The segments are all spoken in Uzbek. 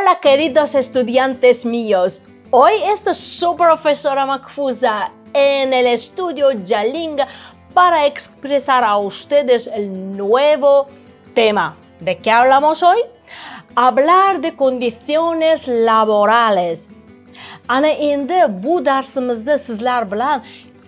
Hola queridos estudiantes míos, hoy está su profesora Macfusa en el estudio Yalinga para expresar a ustedes el nuevo tema. ¿De qué hablamos hoy? Hablar de condiciones laborales. Ana de bu de sizlar bilan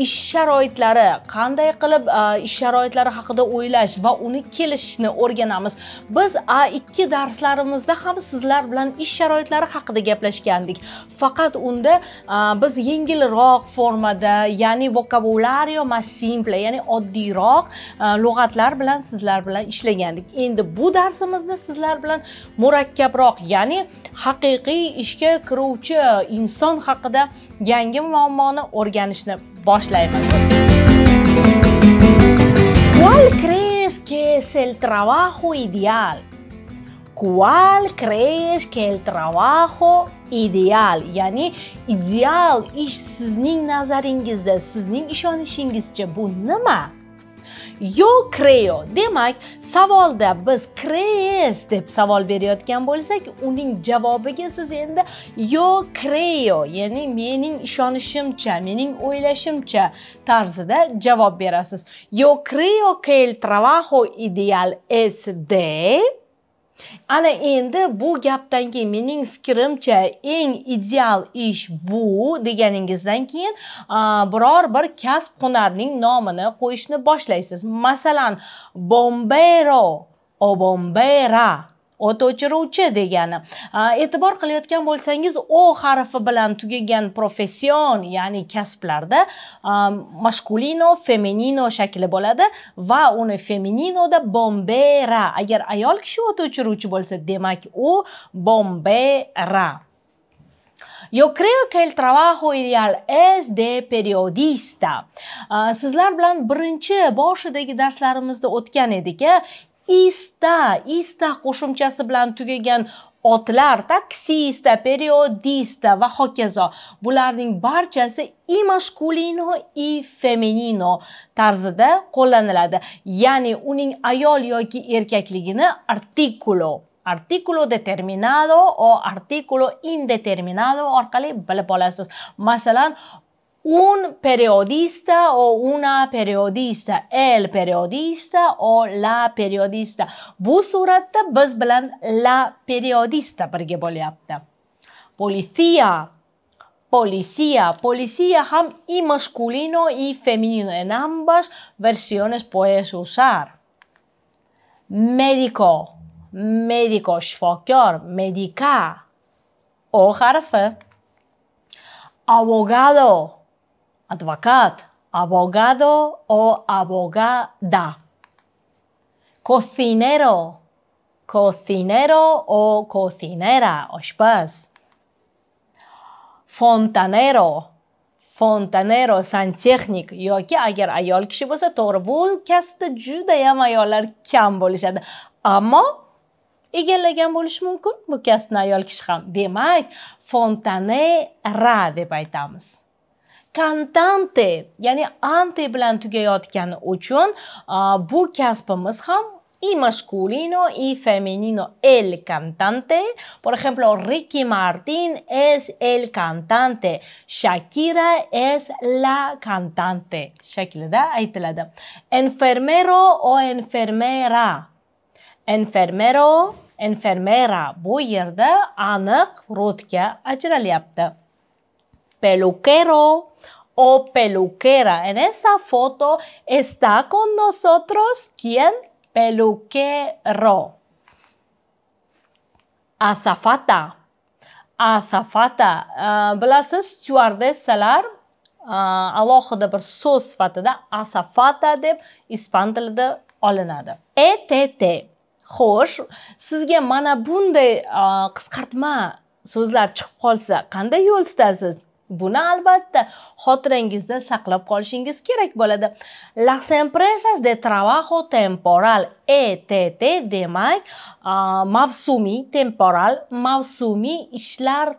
ish sharoitlari qanday qilib ish sharoitlari haqida o'ylash va uni kelishishni o'rganamiz biz a ikki darslarimizda ham sizlar bilan ish sharoitlari haqida gaplashgandik faqat unda biz yengilroq formada ya'ni vokabulario mas simple ya'ni oddiyroq lug'atlar bilan sizlar bilan ishlagandik endi bu darsimizda sizlar bilan murakkabroq ya'ni haqiqiy ishga kiruvchi inson haqida yangi muammoni o'rganishni boshlaymiz ¿Cuál crees que es el trabajo ideal? ¿Cuál crees que el trabajo ideal? Ya'ni ideal ish sizning nazaringizda, sizning ishonishingizcha bu nima? yo creo demak savolda biz crees deb savol berayotgan bo'lsak uning javobiga siz endi yo creo ya'ni mening ishonishimcha mening o'ylashimcha tarzida javob berasiz yo creo que el trabajo ideal es de ana endi bu gapdan keyin mening fikrimcha eng ideal ish bu deganingizdan keyin biror bir kasb hunarning nomini qo'yishni boshlaysiz masalan bombero o bombera ot o'chiruvchi degani e'tibor qilayotgan bo'lsangiz o harfi bilan tugagan profession ya'ni kasblarda mashkulino feminino shakli bo'ladi va uni femininoda bombera agar ayol kishi o't o'chiruvchi bo'lsa demak u bombera Yo creo que el trabajo ideal es de periodista. Sizlar bilan birinchi boshidagi darslarimizda o'tgan edik, ista ista qo'shimchasi bilan tugagan otlar taksista periodista va hokazo bularning barchasi i maskulino i feminino tarzida qo'llaniladi ya'ni uning ayol yoki erkakligini artikulo artículo determinado o artículo indeterminado orqali bilib olasiz masalan un periodista o una periodista, el periodista o la periodista. Bu la periodista porque bo'lyapti. Policía, policía, policía ham y masculino y femenino. En ambas versiones puedes usar. Médico, médico, shfokyor, médica o harfe. Abogado, advocat, abogado o abogada. Cocinero, cocinero o cocinera, oshpaz. Fontanero, fontanero santexnik yoki agar ayol kishi bo'lsa to'g'ri bu kasbda judayam ayollar kam bo'lishadi ammo egallagan bo'lishi mumkin bu kasbni ayol kishi ham demak fontanera deb aytamiz kantante ya'ni ante bilan tugayotgani uchun bu kasbimiz ham y masculino y femenino. El cantante, por ejemplo, Ricky Martin es el cantante, Shakira es la cantante. Shakira, ahí te la da. Enfermero o enfermera. Enfermero, enfermera. Bu yerda aniq rotga ajralyapti. peluquero o peluquera. En esta foto está con nosotros quién? Peluquero. Azafata. Azafata. Ah, bilasiz stюардессалар uh, ah, alohida bir so'z sifatida asafata deb ispan tilida olinadi. ETT. Xo'sh, sizga mana bunday uh, qisqartma so'zlar chiqib qolsa qanday yo'l tutasiz? buni albatta xotirangizda saqlab qolishingiz kerak bo'ladi las empresas de trabajo temporal ett demak mavsumiy temporal mavsumiy ishlar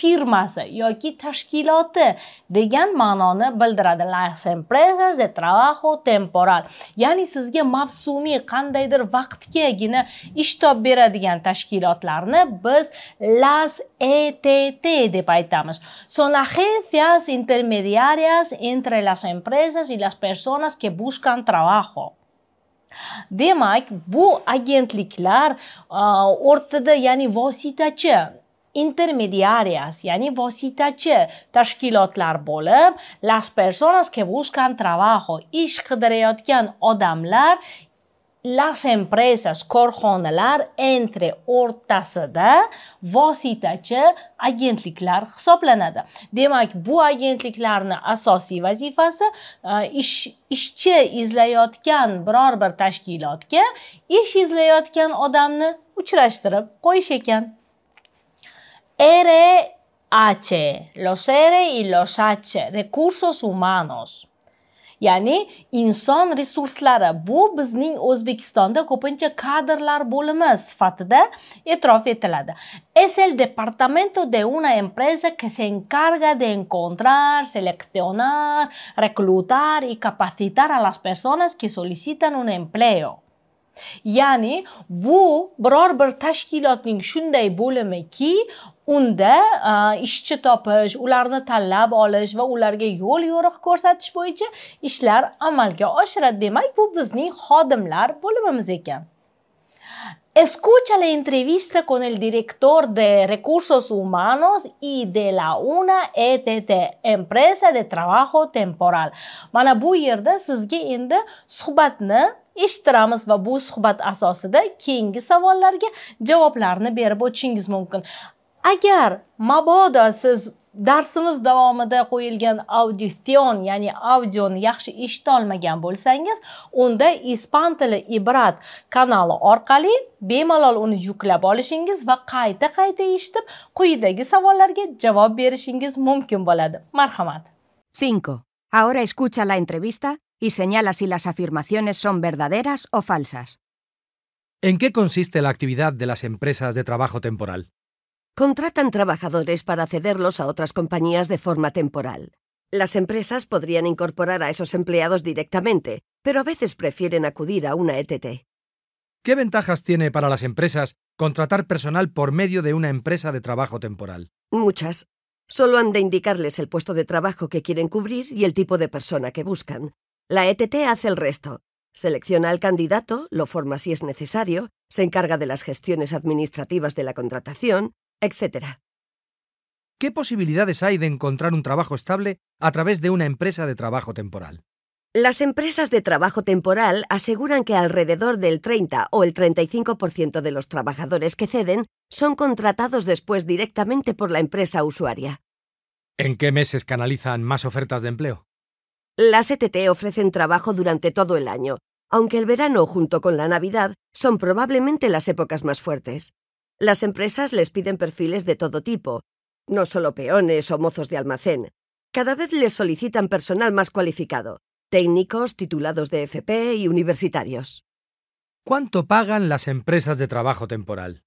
firmasi yoki tashkiloti degan ma'noni bildiradi las empresas de trabajo temporal ya'ni sizga mavsumiy qandaydir vaqtgagina ish topib beradigan tashkilotlarni biz las ETT deb aytamiz son agencias intermediarias entre las empresas y las personas que buscan trabajo demak bu agentliklar o'rtada ya'ni vositachi intermediarias, yani vositachi, tashkilotlar bo'lib, las personas que buscan trabajo, ish qidirayotgan odamlar las empresas, korxonalar entre o'rtasida vositachi agentliklar hisoblanadi. Demak, bu agentliklarning asosiy vazifasi e, ish ishchi izlayotgan biror bir tashkilotga ish izlayotgan odamni uchrashtirib qo'yish ekan. RH, e los R y los H, recursos humanos. Yani inson resurslari bu bizning O'zbekistonda ko'pincha kadrlar bo'limi sifatida y etiladi. Es el departamento de una empresa que se encarga de encontrar, seleccionar, reclutar y capacitar a las personas que solicitan un empleo. ya'ni bu biror bir tashkilotning shunday bo'limiki unda ishchi topish ularni tanlab olish va ularga yo'l yo'riq ko'rsatish bo'yicha ishlar amalga oshiradi demak bu bizning xodimlar bo'limimiz ekan Escucha la entrevista con el director de Recursos Humanos y de la UNA ETT, Empresa de Trabajo Temporal. Mana bu yerda sizga endi suhbatni eshittiramiz va bu suhbat asosida keyingi savollarga javoblarni berib o'tishingiz mumkin agar mabodo siz darsimiz davomida qo'yilgan audition ya'ni audioni yaxshi eshita olmagan bo'lsangiz unda ispan tili ibrat kanali orqali bemalol uni yuklab olishingiz va qayta qayta eshitib quyidagi savollarga javob berishingiz mumkin bo'ladi marhamat 5. Ahora escucha la entrevista y señala si las afirmaciones son verdaderas o falsas. ¿En qué consiste la actividad de las empresas de trabajo temporal? Contratan trabajadores para cederlos a otras compañías de forma temporal. Las empresas podrían incorporar a esos empleados directamente, pero a veces prefieren acudir a una ETT. ¿Qué ventajas tiene para las empresas contratar personal por medio de una empresa de trabajo temporal? Muchas. Solo han de indicarles el puesto de trabajo que quieren cubrir y el tipo de persona que buscan. La ETT hace el resto. Selecciona al candidato, lo forma si es necesario, se encarga de las gestiones administrativas de la contratación, etc. ¿Qué posibilidades hay de encontrar un trabajo estable a través de una empresa de trabajo temporal? Las empresas de trabajo temporal aseguran que alrededor del 30 o el 35% de los trabajadores que ceden son contratados después directamente por la empresa usuaria. ¿En qué meses canalizan más ofertas de empleo? Las ETT ofrecen trabajo durante todo el año, aunque el verano junto con la Navidad son probablemente las épocas más fuertes. Las empresas les piden perfiles de todo tipo, no solo peones o mozos de almacén. Cada vez les solicitan personal más cualificado, técnicos, titulados de FP y universitarios. ¿Cuánto pagan las empresas de trabajo temporal?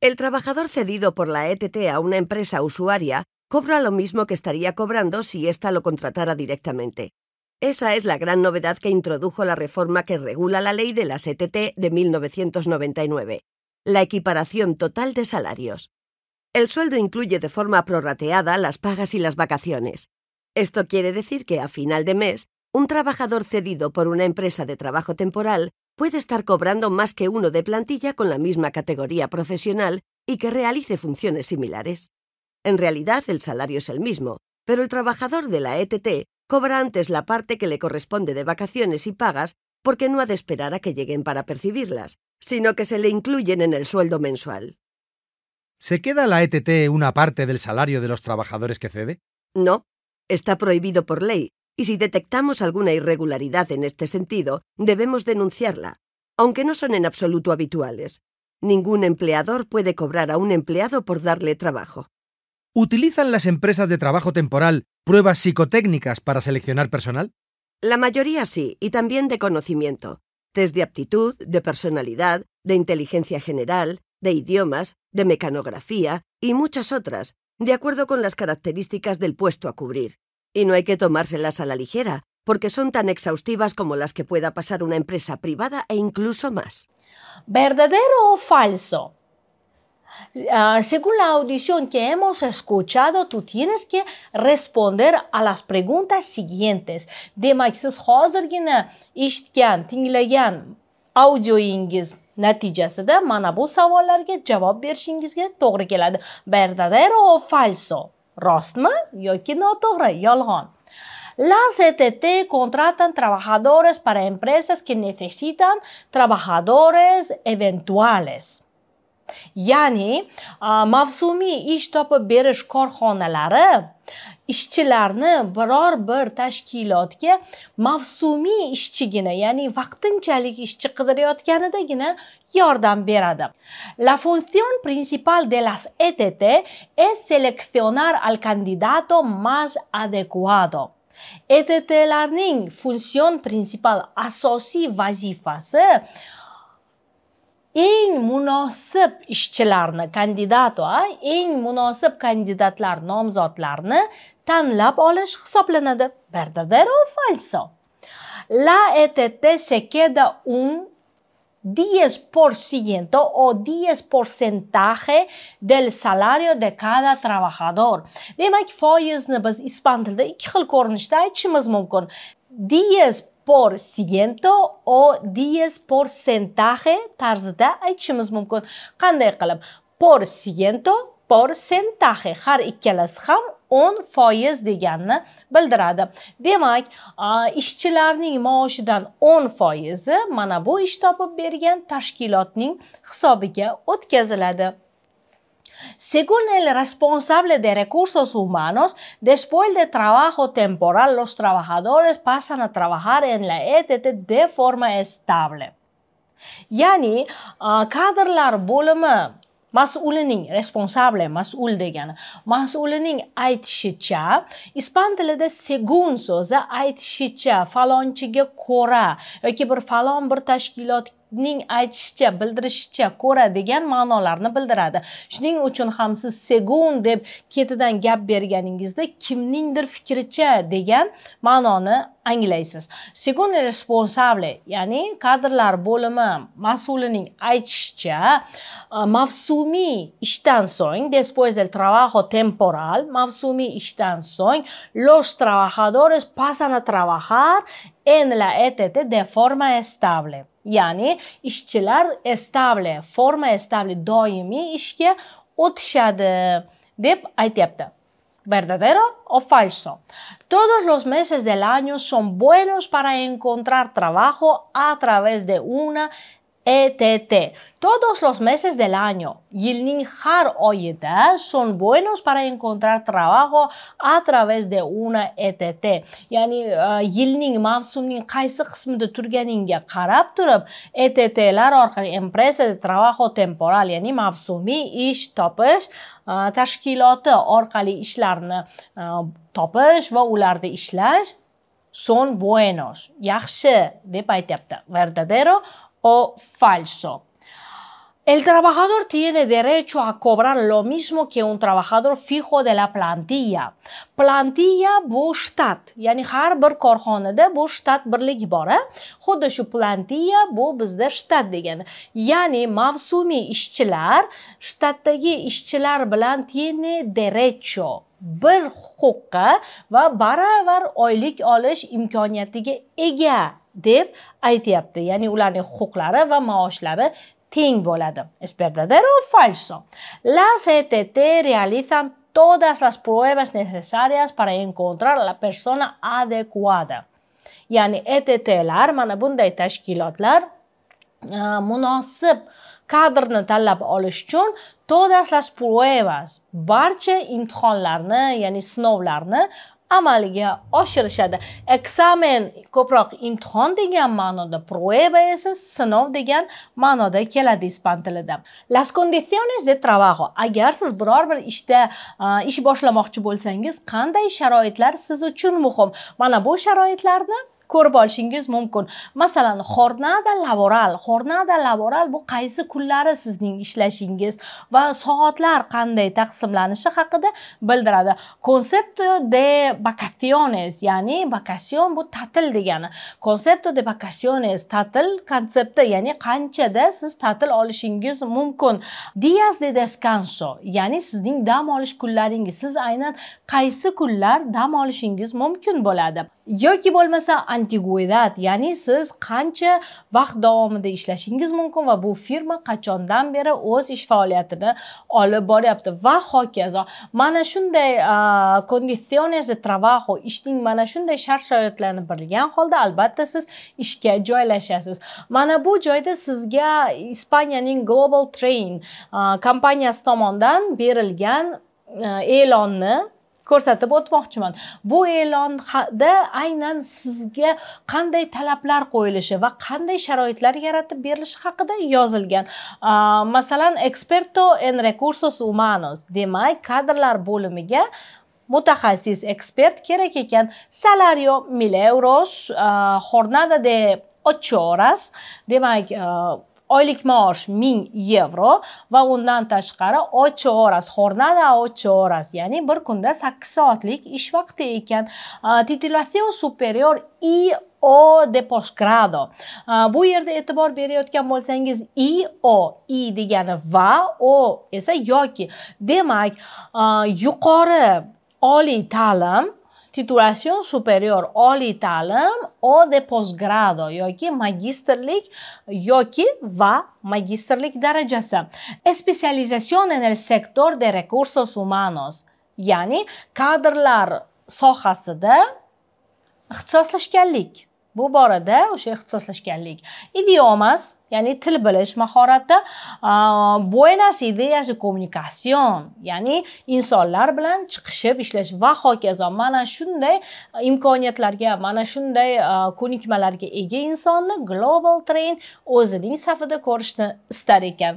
El trabajador cedido por la ETT a una empresa usuaria Cobra lo mismo que estaría cobrando si ésta lo contratara directamente. Esa es la gran novedad que introdujo la reforma que regula la ley de la CTT e de 1999, la equiparación total de salarios. El sueldo incluye de forma prorrateada las pagas y las vacaciones. Esto quiere decir que a final de mes, un trabajador cedido por una empresa de trabajo temporal puede estar cobrando más que uno de plantilla con la misma categoría profesional y que realice funciones similares. En realidad el salario es el mismo, pero el trabajador de la ETT cobra antes la parte que le corresponde de vacaciones y pagas porque no ha de esperar a que lleguen para percibirlas, sino que se le incluyen en el sueldo mensual. ¿Se queda la ETT una parte del salario de los trabajadores que cede? No, está prohibido por ley, y si detectamos alguna irregularidad en este sentido, debemos denunciarla, aunque no son en absoluto habituales. Ningún empleador puede cobrar a un empleado por darle trabajo. ¿Utilizan las empresas de trabajo temporal pruebas psicotécnicas para seleccionar personal? La mayoría sí, y también de conocimiento. Test de aptitud, de personalidad, de inteligencia general, de idiomas, de mecanografía y muchas otras, de acuerdo con las características del puesto a cubrir. Y no hay que tomárselas a la ligera, porque son tan exhaustivas como las que pueda pasar una empresa privada e incluso más. ¿Verdadero o falso? Ah, según la audición que hemos escuchado, tú tienes que responder a las preguntas siguientes. Demak, siz hozirgina eshitgan, tinglagan audioingiz natijasida mana bu savollarga javob berishingizga to'g'ri Verdadero o falso? Rostmi yoki noto'g'ri, yolg'on. Las ETT contratan trabajadores para empresas que necesitan trabajadores eventuales. ya'ni mavsumiy ish topib berish korxonalari ishchilarni biror bir tashkilotga mavsumiy ishchigina ya'ni vaqtinchalik ishchi qidirayotganidagina yordam beradi la función principal de las ett es seleccionar al candidato más adecuado ettlarning funsion prinsipal asosiy vazifasi eng munosib ishchilarni kandidat va eng munosib kandidatlar nomzodlarni tanlab olish hisoblanadi verdadero falso la ett se queda un 10% o 10 del salario de cada trabajador. Demak, foizni biz ispan tilida ikki xil ko'rinishda aytishimiz mumkin. 10 por ciento o 10 porcentaje tarzida aytishimiz mumkin qanday qilib por ciento porcentaje har ikkalasi ham 10 foiz deganni bildiradi demak ishchilarning maoshidan 10 foizi mana bu ish topib bergan tashkilotning hisobiga o'tkaziladi Según el responsable de recursos humanos, después de trabajo temporal los trabajadores pasan a trabajar en la ETT de forma estable. ya'ni ah, kadrlar bo'limi mas'ulining responsable mas'ul degani mas'ulining aytishicha ispan tilida segun so'zi aytishicha falonchiga ko'ra yoki bir falon bir tashkilot ning aytishicha bildirishicha ko'ra degan ma'nolarni bildiradi shuning uchun ham siz segun deb ketidan gap berganingizda kimningdir fikricha degan ma'noni anglaysiz segun responsable ya'ni kadrlar bo'limi mas'ulining aytishicha e, mavsumiy ishdan so'ng después del trabajo temporal mavsumiy ishdan so'ng los trabajadores pasan a trabajar en la ETT de forma estable. Yani işçiler estable, forma estable doimi işge o'tishadi deb ¿Verdadero o falso? Todos los meses del año son buenos para encontrar trabajo a través de una ETT. Todos los meses del año, yilning har oyida son buenos para encontrar trabajo a través de una ETT. Ya'ni eh, yilning mavsumning qaysi qismida turganinga qarab turib, ETTlar orqali empresa de trabajo temporal, ya'ni Mavsumi ish topish eh, tashkiloti orqali ishlarni eh, topish va ularda ishlash son buenos, yaxshi deb aytyapti. Verdadero o falso. El trabajador tiene derecho a cobrar lo mismo que un trabajador fijo de la plantilla. Plantilla bu ya'ni har bir korxonada bu shtat birligi bor. Eh? Xuddi shu plantilla bu bizda shtat degani. Ya'ni mavsumiy ishchilar shtatdagi ishchilar bilan tiene derecho bir huquqqa va baravar oylik olish imkoniyatiga ega deb aytyapti ya'ni ularning huquqlari va maoshlari teng bo'ladi es verdadero o falso las ctt realizan todas las pruebas necesarias para encontrar la persona adecuada ya'ni ettlar mana bunday tashkilotlar e, munosib kadrni tanlab olish uchun todas las pruebas barcha imtihonlarni ya'ni sinovlarni amalga oshirishadi eksamen ko'proq imtihon degan ma'noda prueba esa sinov degan ma'noda keladi ispan tilida las condiciones de trabajo agar siz biror bir ishda ish boshlamoqchi bo'lsangiz qanday sharoitlar siz uchun muhim mana bu sharoitlarni ko'rib olishingiz mumkin masalan jornada laboral jornada laboral bu qaysi kunlari sizning ishlashingiz va soatlar qanday taqsimlanishi haqida bildiradi konsepto de vacaciones ya'ni vakasion bu ta'til degani konsepto de vacaciones ta'til konsepti ya'ni qanchada siz ta'til olishingiz mumkin dias de descanso ya'ni sizning dam olish kunlaringiz siz aynan qaysi kunlar dam olishingiz mumkin bo'ladi yoki bo'lmasa antiguidad ya'ni siz qancha vaqt davomida ishlashingiz mumkin va bu firma qachondan beri o'z ish faoliyatini olib boryapti va hokazo mana shunday konditsiones de trabajo ishning mana shunday shart sharoitlarini bilgan holda albatta siz ishga joylashasiz mana bu joyda sizga ispaniyaning global train kompaniyasi tomonidan berilgan e'lonni ko'rsatib o'tmoqchiman bu e'londa aynan sizga qanday talablar qo'yilishi va qanday sharoitlar yaratib berilishi haqida yozilgan masalan experto en recursos humanos demak kadrlar bo'limiga mutaxassis ekspert kerak ekan salario mil euros jornada de ocho horas demak oylik maosh 1000 yevro va undan tashqari ocho horas jornada ocho horas ya'ni bir kunda 8 soatlik ish vaqti ekan titulación superior i o de posgrado bu yerda e'tibor berayotgan bo'lsangiz i o i degani va o esa yoki demak yuqori oliy ta'lim titulación superior o litalem o de aquí yoki magistrlik yoki va magistrlik darajasi. Especialización en el sector de recursos humanos, ya'ni kadrlar sohasida ixtisoslashganlik. bu borada o'sha ixtisoslashganlik idiomas ya'ni til bilish mahorati buenas ideas de comunicación ya'ni insonlar bilan chiqishib ishlash va hokazo mana shunday imkoniyatlarga mana shunday ko'nikmalarga ega insonni global train o'zining safida ko'rishni istar ekan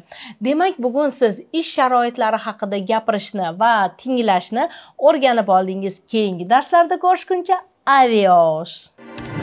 demak bugun siz ish sharoitlari haqida gapirishni va tinglashni o'rganib oldingiz keyingi darslarda ko'rishguncha adios